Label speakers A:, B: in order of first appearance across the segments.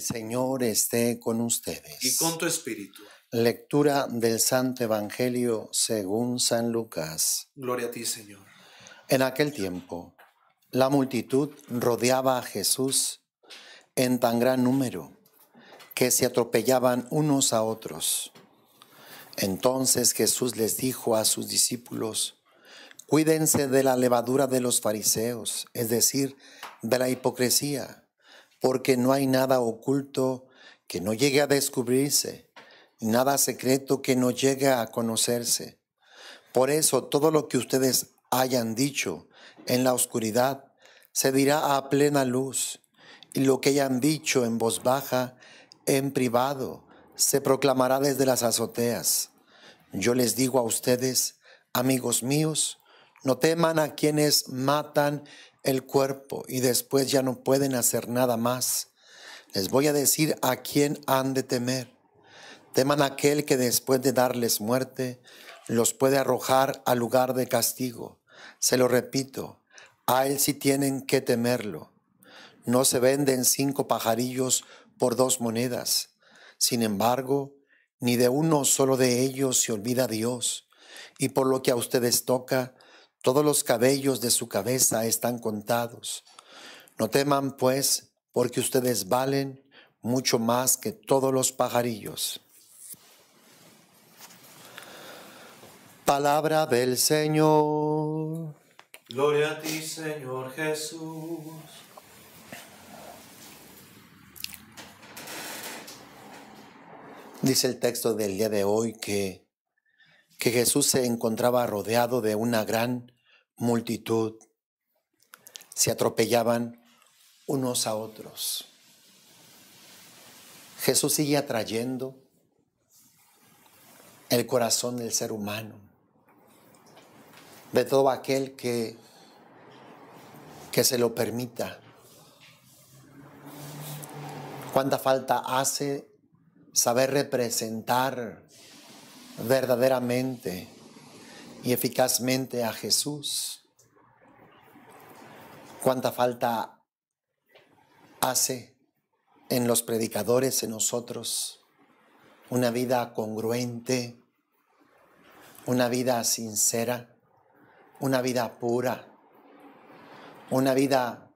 A: Señor esté con ustedes. Y con tu espíritu. Lectura del Santo Evangelio según San Lucas. Gloria a ti, Señor. En aquel tiempo, la multitud rodeaba a Jesús en tan gran número que se atropellaban unos a otros. Entonces Jesús les dijo a sus discípulos, cuídense de la levadura de los fariseos, es decir, de la hipocresía porque no hay nada oculto que no llegue a descubrirse, nada secreto que no llegue a conocerse. Por eso todo lo que ustedes hayan dicho en la oscuridad se dirá a plena luz, y lo que hayan dicho en voz baja, en privado, se proclamará desde las azoteas. Yo les digo a ustedes, amigos míos, no teman a quienes matan el cuerpo y después ya no pueden hacer nada más. Les voy a decir a quién han de temer. Teman aquel que después de darles muerte los puede arrojar al lugar de castigo. Se lo repito, a él sí tienen que temerlo. No se venden cinco pajarillos por dos monedas. Sin embargo, ni de uno solo de ellos se olvida Dios. Y por lo que a ustedes toca, todos los cabellos de su cabeza están contados. No teman, pues, porque ustedes valen mucho más que todos los pajarillos. Palabra del Señor. Gloria a ti, Señor Jesús. Dice el texto del día de hoy que que Jesús se encontraba rodeado de una gran multitud. Se atropellaban unos a otros. Jesús sigue atrayendo el corazón del ser humano, de todo aquel que, que se lo permita. Cuánta falta hace saber representar verdaderamente y eficazmente a Jesús, cuánta falta hace en los predicadores, en nosotros, una vida congruente, una vida sincera, una vida pura, una vida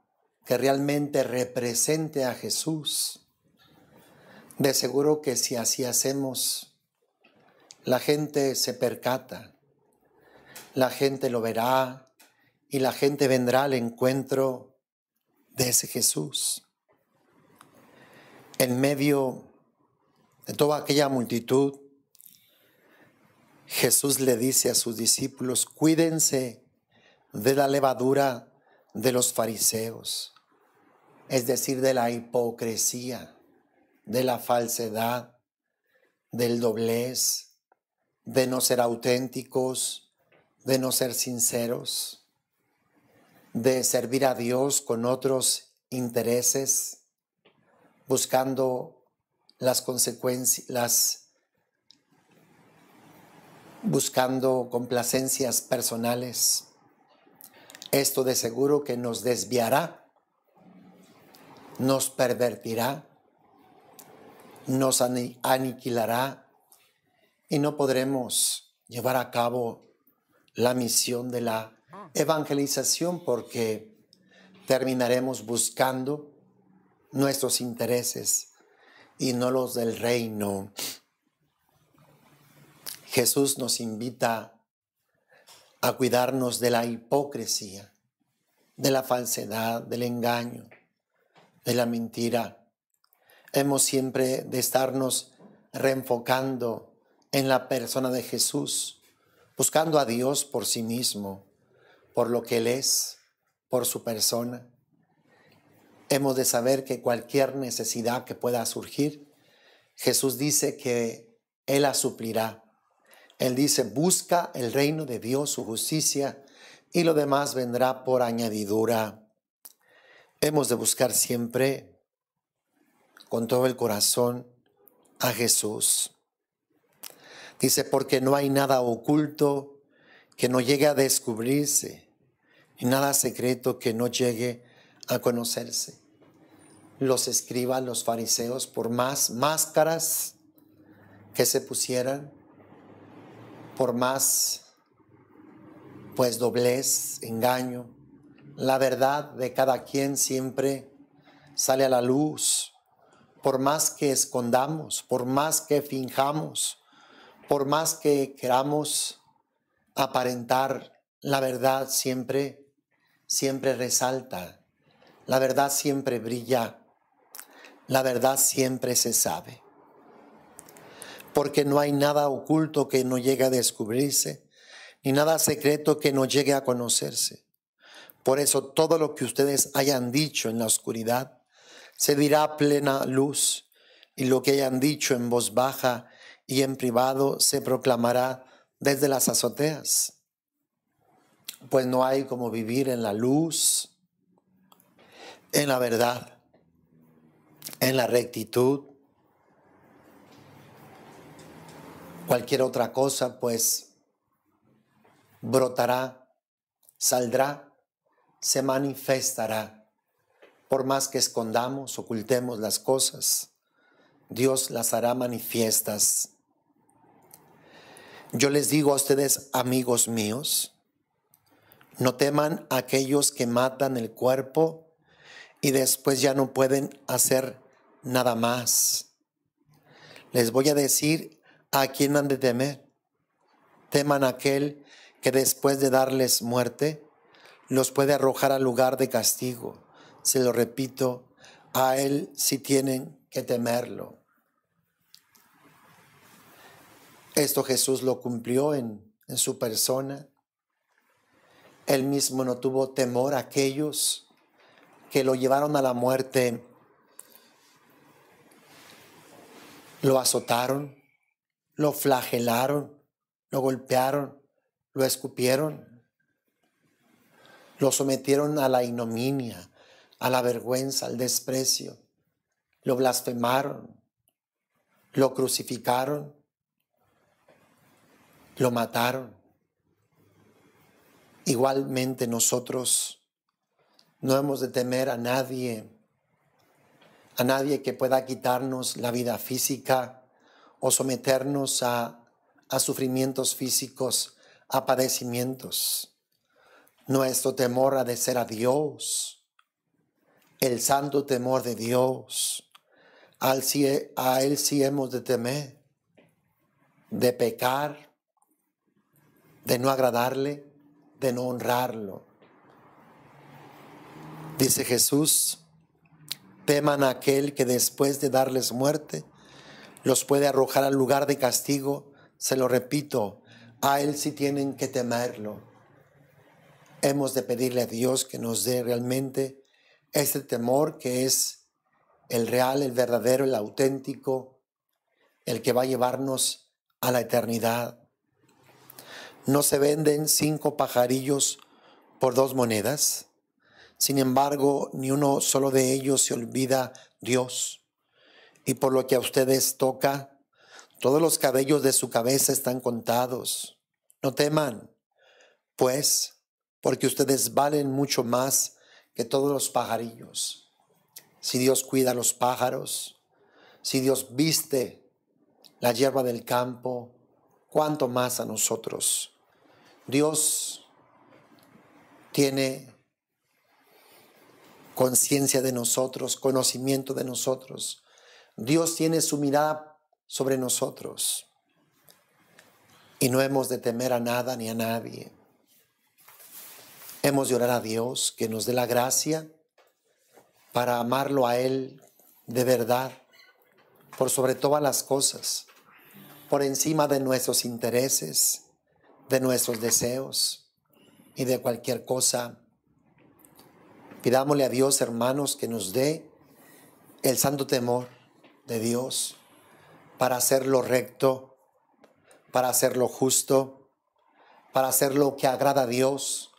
A: que realmente represente a Jesús. De seguro que si así hacemos, la gente se percata, la gente lo verá y la gente vendrá al encuentro de ese Jesús. En medio de toda aquella multitud, Jesús le dice a sus discípulos, cuídense de la levadura de los fariseos, es decir, de la hipocresía, de la falsedad, del doblez, de no ser auténticos, de no ser sinceros, de servir a Dios con otros intereses, buscando las consecuencias, las, buscando complacencias personales. Esto de seguro que nos desviará, nos pervertirá, nos aniquilará y no podremos llevar a cabo la misión de la evangelización porque terminaremos buscando nuestros intereses y no los del reino. Jesús nos invita a cuidarnos de la hipocresía, de la falsedad, del engaño, de la mentira. Hemos siempre de estarnos reenfocando en la persona de Jesús, buscando a Dios por sí mismo, por lo que Él es, por su persona. Hemos de saber que cualquier necesidad que pueda surgir, Jesús dice que Él la suplirá. Él dice, busca el reino de Dios, su justicia, y lo demás vendrá por añadidura. Hemos de buscar siempre con todo el corazón a Jesús. Dice, porque no hay nada oculto que no llegue a descubrirse y nada secreto que no llegue a conocerse. Los escribas, los fariseos, por más máscaras que se pusieran, por más pues doblez, engaño, la verdad de cada quien siempre sale a la luz, por más que escondamos, por más que finjamos, por más que queramos aparentar, la verdad siempre, siempre resalta, la verdad siempre brilla, la verdad siempre se sabe. Porque no hay nada oculto que no llegue a descubrirse, ni nada secreto que no llegue a conocerse. Por eso todo lo que ustedes hayan dicho en la oscuridad se dirá plena luz, y lo que hayan dicho en voz baja y en privado se proclamará desde las azoteas. Pues no hay como vivir en la luz, en la verdad, en la rectitud. Cualquier otra cosa, pues, brotará, saldrá, se manifestará, por más que escondamos, ocultemos las cosas Dios las hará manifiestas. Yo les digo a ustedes, amigos míos, no teman a aquellos que matan el cuerpo y después ya no pueden hacer nada más. Les voy a decir a quién han de temer. Teman a aquel que después de darles muerte, los puede arrojar al lugar de castigo. Se lo repito, a él sí tienen que temerlo. Esto Jesús lo cumplió en, su persona. Él mismo no tuvo temor a aquellos que lo llevaron a la muerte. Lo azotaron, lo flagelaron, lo golpearon, lo escupieron, lo sometieron a la ignominia, a la vergüenza, al desprecio, lo blasfemaron, lo crucificaron, lo mataron. Igualmente nosotros no hemos de temer a nadie, a nadie que pueda quitarnos la vida física o someternos a, sufrimientos físicos, a padecimientos. Nuestro temor ha de ser a Dios, el santo temor de Dios. al a él sí hemos de temer, de pecar de no agradarle, de no honrarlo. Dice Jesús, teman a aquel que después de darles muerte, los puede arrojar al lugar de castigo. Se lo repito, a Él sí tienen que temerlo. Hemos de pedirle a Dios que nos dé realmente ese temor que es el real, el verdadero, el auténtico, el que va a llevarnos a la eternidad no se venden cinco pajarillos por dos monedas. Sin embargo, ni uno solo de ellos se olvida Dios. Y por lo que a ustedes toca, todos los cabellos de su cabeza están contados. No teman, pues, porque ustedes valen mucho más que todos los pajarillos. Si Dios cuida a los pájaros, si Dios viste la hierba del campo, cuánto más a nosotros Dios tiene conciencia de nosotros, conocimiento de nosotros. Dios tiene su mirada sobre nosotros. Y no hemos de temer a nada ni a nadie. Hemos de orar a Dios que nos dé la gracia para amarlo a Él de verdad, por sobre todas las cosas, por encima de nuestros intereses, de nuestros deseos y de cualquier cosa. Pidámosle a Dios, hermanos, que nos dé el santo temor de Dios para hacer lo recto, para hacer lo justo, para hacer lo que agrada a Dios,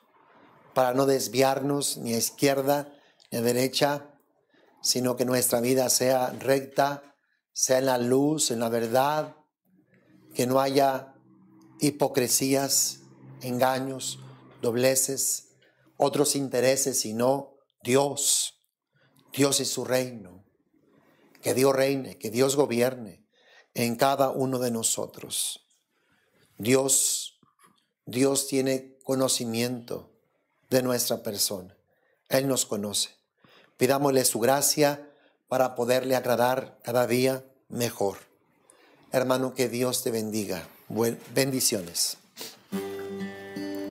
A: para no desviarnos ni a izquierda ni a derecha, sino que nuestra vida sea recta, sea en la luz, en la verdad, que no haya hipocresías, engaños, dobleces, otros intereses, sino Dios, Dios y su reino. Que Dios reine, que Dios gobierne en cada uno de nosotros. Dios, Dios tiene conocimiento de nuestra persona. Él nos conoce. Pidámosle su gracia para poderle agradar cada día mejor. Hermano, que Dios te bendiga bendiciones.